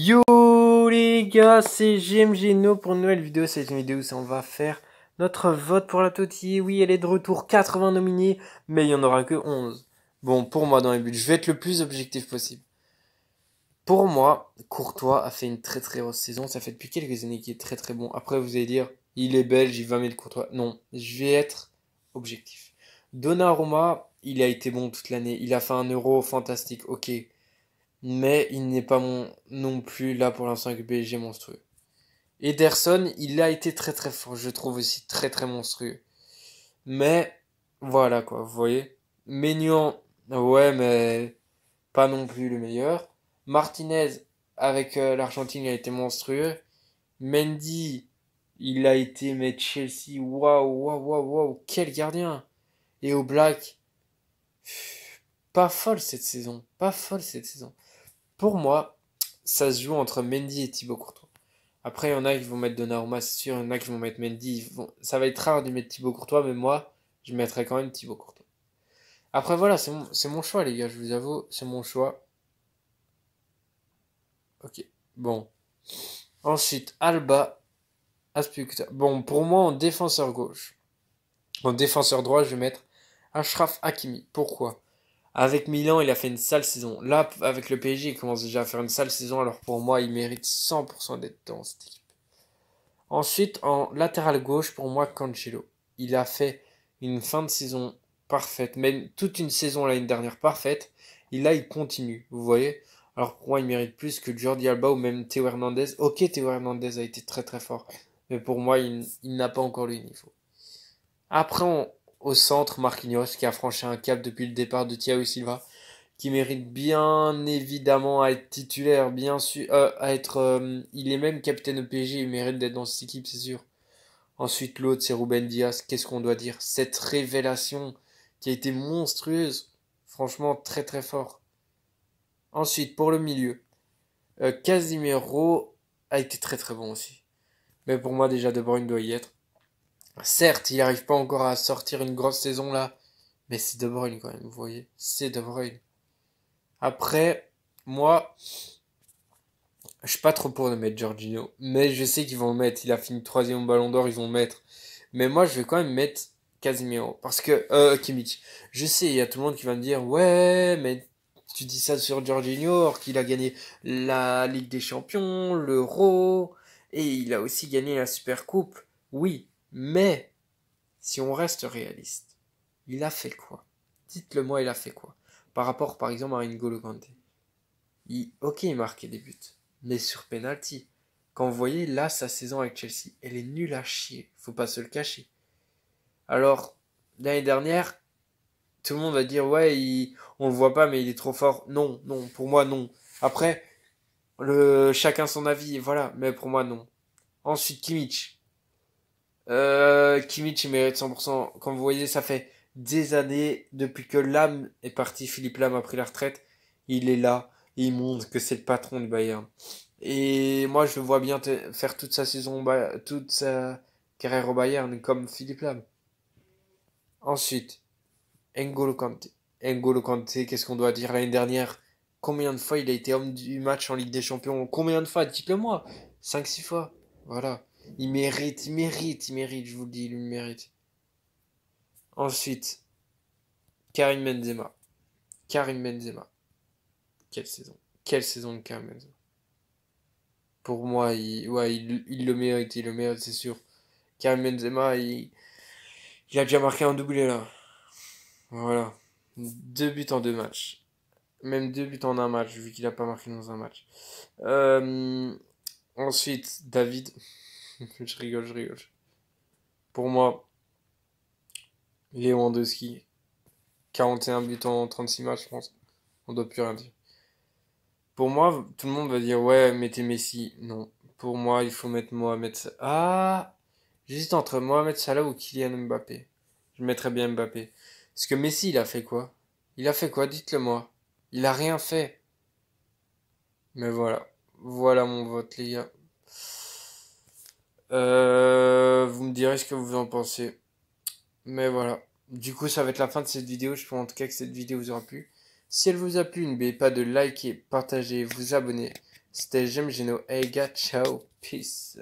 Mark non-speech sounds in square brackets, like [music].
Yo les gars, c'est No pour une nouvelle vidéo. C'est une vidéo où on va faire notre vote pour la Toti. Oui, elle est de retour, 80 nominés, mais il n'y en aura que 11. Bon, pour moi, dans les buts, je vais être le plus objectif possible. Pour moi, Courtois a fait une très très grosse saison. Ça fait depuis quelques années qu'il est très très bon. Après, vous allez dire, il est belge, il va mettre Courtois. Non, je vais être objectif. Donnarumma, il a été bon toute l'année. Il a fait un euro fantastique, ok mais il n'est pas mon, non plus là pour l'instant avec le PSG monstrueux. Ederson, il a été très très fort, je trouve aussi très très monstrueux. Mais voilà quoi, vous voyez. Maignan, ouais, mais pas non plus le meilleur. Martinez, avec euh, l'Argentine, il a été monstrueux. Mendy, il a été, mais Chelsea, waouh, waouh, waouh, waouh, quel gardien. Et au Black, pas folle cette saison, pas folle cette saison. Pour moi, ça se joue entre Mendy et Thibaut Courtois. Après, il y en a qui vont mettre Donnarumma, c'est sûr. Il y en a qui vont mettre Mendy. Ça va être rare de mettre Thibaut Courtois, mais moi, je mettrai quand même Thibaut Courtois. Après, voilà, c'est mon... choix, les gars, je vous avoue. C'est mon choix. Ok, bon. Ensuite, Alba, aspucta. Bon, pour moi, en défenseur gauche. En défenseur droit, je vais mettre Ashraf Hakimi. Pourquoi avec Milan, il a fait une sale saison. Là, avec le PSG, il commence déjà à faire une sale saison. Alors pour moi, il mérite 100% d'être dans cette équipe. Ensuite, en latéral gauche, pour moi, Cancelo. Il a fait une fin de saison parfaite. Même toute une saison l'année dernière parfaite. Et là, il continue. Vous voyez Alors pour moi, il mérite plus que Jordi Alba ou même Théo Hernandez. Ok, Théo Hernandez a été très très fort. Mais pour moi, il, n'a pas encore le niveau. Après, on, au centre, Marquinhos qui a franchi un cap depuis le départ de Thiago Silva, qui mérite bien évidemment à être titulaire, bien sûr, euh, à être, euh, il est même capitaine au PSG, il mérite d'être dans cette équipe, c'est sûr. Ensuite, l'autre, c'est Ruben Diaz. Qu'est-ce qu'on doit dire Cette révélation qui a été monstrueuse, franchement très très fort. Ensuite, pour le milieu, euh, Casimiro a été très très bon aussi. Mais pour moi, déjà, De Bruyne doit y être. Certes, il n'arrive pas encore à sortir une grosse saison là, mais c'est De Bruyne quand même, vous voyez. C'est De Bruyne. Après, moi, je suis pas trop pour de mettre Jorginho, mais je sais qu'ils vont le mettre. Il a fini troisième ballon d'or, ils vont mettre. Mais moi, je vais quand même mettre Casimiro. Parce que, euh, Kimmich. Je sais, il y a tout le monde qui va me dire, ouais, mais tu dis ça sur Jorginho, alors qu'il a gagné la Ligue des Champions, l'Euro, et il a aussi gagné la Super Coupe. Oui, mais, si on reste réaliste, il a fait quoi Dites-le moi, il a fait quoi Par rapport, par exemple, à N'Golo Il, ok, il marquait des buts, mais sur penalty. Quand vous voyez, là, sa saison avec Chelsea, elle est nulle à chier. Faut pas se le cacher. Alors, l'année dernière, tout le monde va dire, ouais, on on le voit pas, mais il est trop fort. Non, non, pour moi, non. Après, le, chacun son avis, voilà, mais pour moi, non. Ensuite, Kimmich. Euh, Kimmich, il mérite 100%. Comme vous voyez, ça fait des années depuis que Lam est parti, Philippe Lam a pris la retraite. Il est là, il montre que c'est le patron du Bayern. Et moi, je le vois bien faire toute sa saison, toute sa carrière au Bayern comme Philippe Lam. Ensuite, N'Golo Kante N'Golo Kanté, qu'est-ce qu'on doit dire l'année dernière Combien de fois il a été homme du match en Ligue des Champions Combien de fois Dites-le-moi. 5-6 fois. Voilà. Il mérite, il mérite, il mérite, je vous le dis, il mérite. Ensuite, Karim Benzema. Karim Benzema. Quelle saison. Quelle saison de Karim Benzema. Pour moi, il, ouais, il, le mérite, il le mérite, c'est sûr. Karim Benzema, il, a déjà marqué un doublé là. Voilà. Deux buts en deux matchs. Même deux buts en un match, vu qu'il n'a pas marqué dans un match. Euh, ensuite, David. [laughs] je rigole, je rigole. Pour moi, Lewandowski, 41 buts en 36 matchs, je pense. On doit plus rien dire. Pour moi, tout le monde va dire ouais, mettez Messi. Non. Pour moi, il faut mettre Mohamed Salah. Ah J'hésite entre Mohamed Salah ou Kylian Mbappé. Je mettrais bien Mbappé. Parce que Messi, il a fait quoi Il a fait quoi Dites-le moi. Il a rien fait. Mais voilà. Voilà mon vote, les gars. Euh, vous me direz ce que vous en pensez. Mais voilà. Du coup, ça va être la fin de cette vidéo. Je pense en tout cas que cette vidéo vous aura plu. Si elle vous a plu, n'oubliez pas de liker, partager, vous abonner. C'était J'aime Geno. Hey ciao, peace.